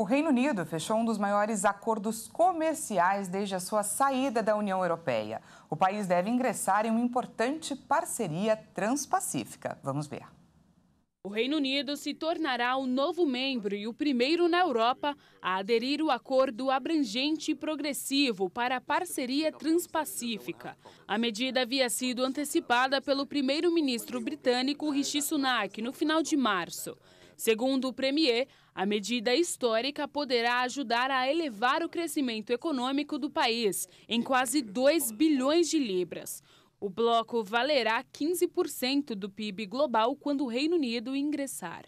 O Reino Unido fechou um dos maiores acordos comerciais desde a sua saída da União Europeia. O país deve ingressar em uma importante parceria transpacífica. Vamos ver. O Reino Unido se tornará o um novo membro e o primeiro na Europa a aderir o acordo abrangente e progressivo para a parceria transpacífica. A medida havia sido antecipada pelo primeiro-ministro britânico Rishi Sunak no final de março. Segundo o Premier, a medida histórica poderá ajudar a elevar o crescimento econômico do país em quase 2 bilhões de libras. O bloco valerá 15% do PIB global quando o Reino Unido ingressar.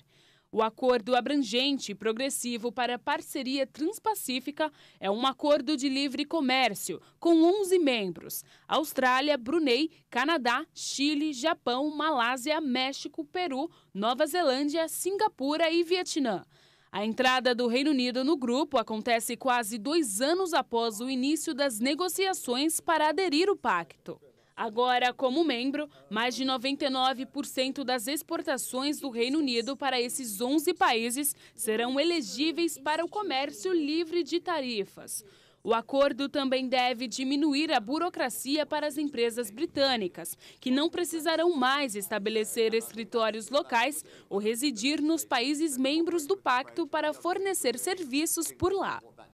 O acordo abrangente e progressivo para a parceria transpacífica é um acordo de livre comércio com 11 membros: Austrália, Brunei, Canadá, Chile, Japão, Malásia, México, Peru, Nova Zelândia, Singapura e Vietnã. A entrada do Reino Unido no grupo acontece quase dois anos após o início das negociações para aderir o pacto. Agora, como membro, mais de 99% das exportações do Reino Unido para esses 11 países serão elegíveis para o comércio livre de tarifas. O acordo também deve diminuir a burocracia para as empresas britânicas, que não precisarão mais estabelecer escritórios locais ou residir nos países membros do pacto para fornecer serviços por lá.